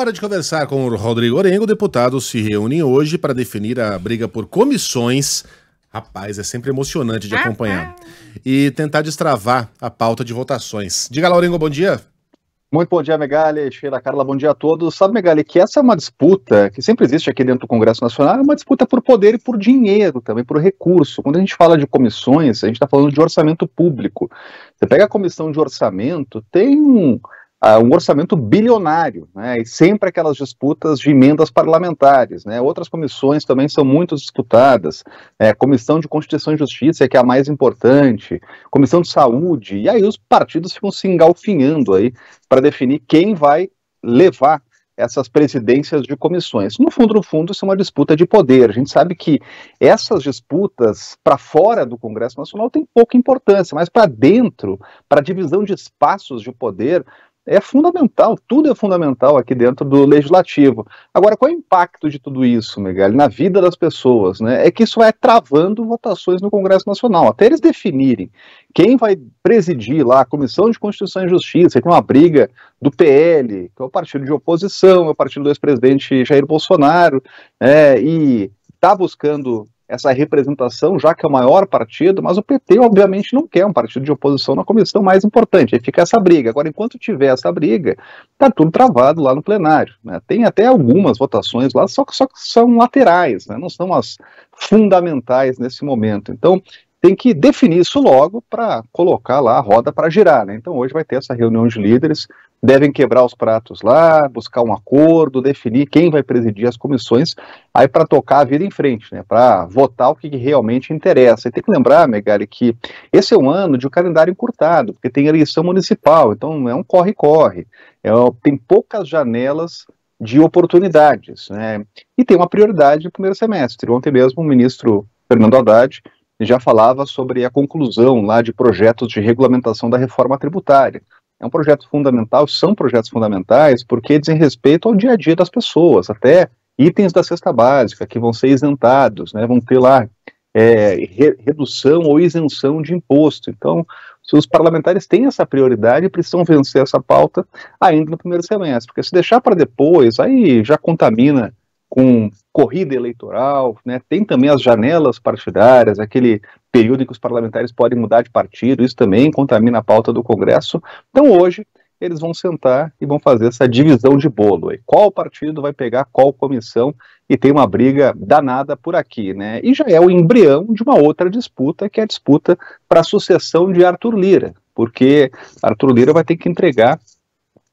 Hora de conversar com o Rodrigo Orengo. Deputados se reúnem hoje para definir a briga por comissões. Rapaz, é sempre emocionante de acompanhar. E tentar destravar a pauta de votações. Diga lá, Orengo, bom dia. Muito bom dia, Megali, Sheila, Carla, bom dia a todos. Sabe, Megali, que essa é uma disputa que sempre existe aqui dentro do Congresso Nacional, é uma disputa por poder e por dinheiro também, por recurso. Quando a gente fala de comissões, a gente está falando de orçamento público. Você pega a comissão de orçamento, tem um, uh, um orçamento bilionário, né, e sempre aquelas disputas de emendas parlamentares. Né, outras comissões também são muito disputadas, é, Comissão de Constituição e Justiça, que é a mais importante, Comissão de Saúde, e aí os partidos ficam se engalfinhando aí para definir quem vai levar essas presidências de comissões. No fundo, no fundo, isso é uma disputa de poder. A gente sabe que essas disputas para fora do Congresso Nacional têm pouca importância, mas para dentro, para a divisão de espaços de poder, é fundamental, tudo é fundamental aqui dentro do legislativo. Agora, qual é o impacto de tudo isso, Miguel, na vida das pessoas? Né? É que isso vai travando votações no Congresso Nacional, até eles definirem quem vai presidir lá a Comissão de Constituição e Justiça, tem uma briga do PL, que é o partido de oposição, é o partido do ex-presidente Jair Bolsonaro, é, e está buscando essa representação, já que é o maior partido, mas o PT, obviamente, não quer um partido de oposição na comissão mais importante. Aí fica essa briga. Agora, enquanto tiver essa briga, está tudo travado lá no plenário. Né? Tem até algumas votações lá, só, só que são laterais, né? não são as fundamentais nesse momento. Então, tem que definir isso logo para colocar lá a roda para girar. Né? Então, hoje vai ter essa reunião de líderes devem quebrar os pratos lá, buscar um acordo, definir quem vai presidir as comissões, aí para tocar a vida em frente, né, para votar o que realmente interessa. E tem que lembrar, Megali, que esse é um ano de um calendário encurtado, porque tem eleição municipal, então é um corre-corre, é, tem poucas janelas de oportunidades, né, e tem uma prioridade no primeiro semestre. Ontem mesmo o ministro Fernando Haddad já falava sobre a conclusão lá de projetos de regulamentação da reforma tributária é um projeto fundamental, são projetos fundamentais, porque dizem respeito ao dia a dia das pessoas, até itens da cesta básica que vão ser isentados, né, vão ter lá é, re redução ou isenção de imposto. Então, se os parlamentares têm essa prioridade, precisam vencer essa pauta ainda no primeiro semestre, porque se deixar para depois, aí já contamina com corrida eleitoral, né? tem também as janelas partidárias, aquele período em que os parlamentares podem mudar de partido, isso também contamina a pauta do Congresso. Então, hoje, eles vão sentar e vão fazer essa divisão de bolo. Aí. Qual partido vai pegar qual comissão? E tem uma briga danada por aqui, né? E já é o embrião de uma outra disputa, que é a disputa para a sucessão de Arthur Lira, porque Arthur Lira vai ter que entregar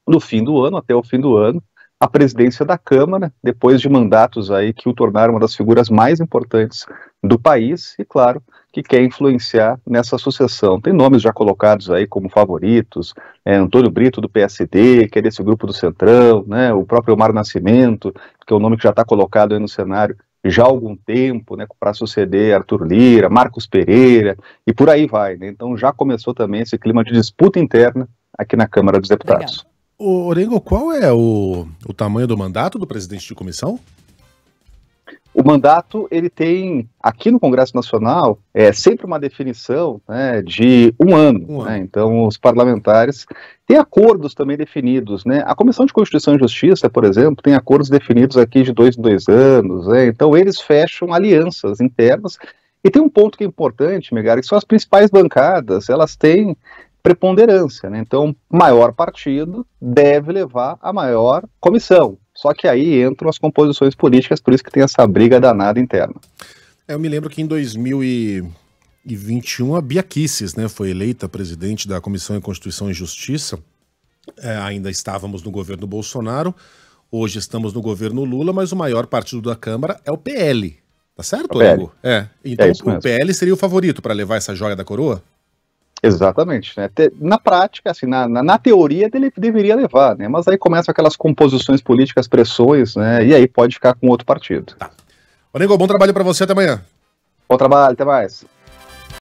no fim do ano, até o fim do ano, a presidência da Câmara, depois de mandatos aí que o tornaram uma das figuras mais importantes do país e, claro, que quer influenciar nessa sucessão. Tem nomes já colocados aí como favoritos, é, Antônio Brito do PSD, que é desse grupo do Centrão, né, o próprio Omar Nascimento, que é o um nome que já está colocado aí no cenário já há algum tempo, né, para suceder Arthur Lira, Marcos Pereira e por aí vai. Né? Então já começou também esse clima de disputa interna aqui na Câmara dos Deputados. O Orengo, qual é o, o tamanho do mandato do presidente de comissão? O mandato ele tem aqui no Congresso Nacional é sempre uma definição né, de um ano. Um né? ano. Né, então os parlamentares têm acordos também definidos, né? A Comissão de Constituição e Justiça, por exemplo, tem acordos definidos aqui de dois em dois anos. Né, então eles fecham alianças internas. E tem um ponto que é importante, Megara, que são as principais bancadas. Elas têm preponderância. Né? Então, maior partido deve levar a maior comissão. Só que aí entram as composições políticas, por isso que tem essa briga danada interna. É, eu me lembro que em 2021 a Bia Kicis, né, foi eleita presidente da Comissão de Constituição e Justiça. É, ainda estávamos no governo Bolsonaro, hoje estamos no governo Lula, mas o maior partido da Câmara é o PL. Tá certo, É. é. é então é o PL seria o favorito para levar essa joia da coroa? Exatamente, né? Na prática, assim, na, na, na, teoria ele deveria levar, né? Mas aí começam aquelas composições políticas, pressões, né? E aí pode ficar com outro partido. Tá. Ô, Nego, bom trabalho para você, até amanhã. Bom trabalho, até mais.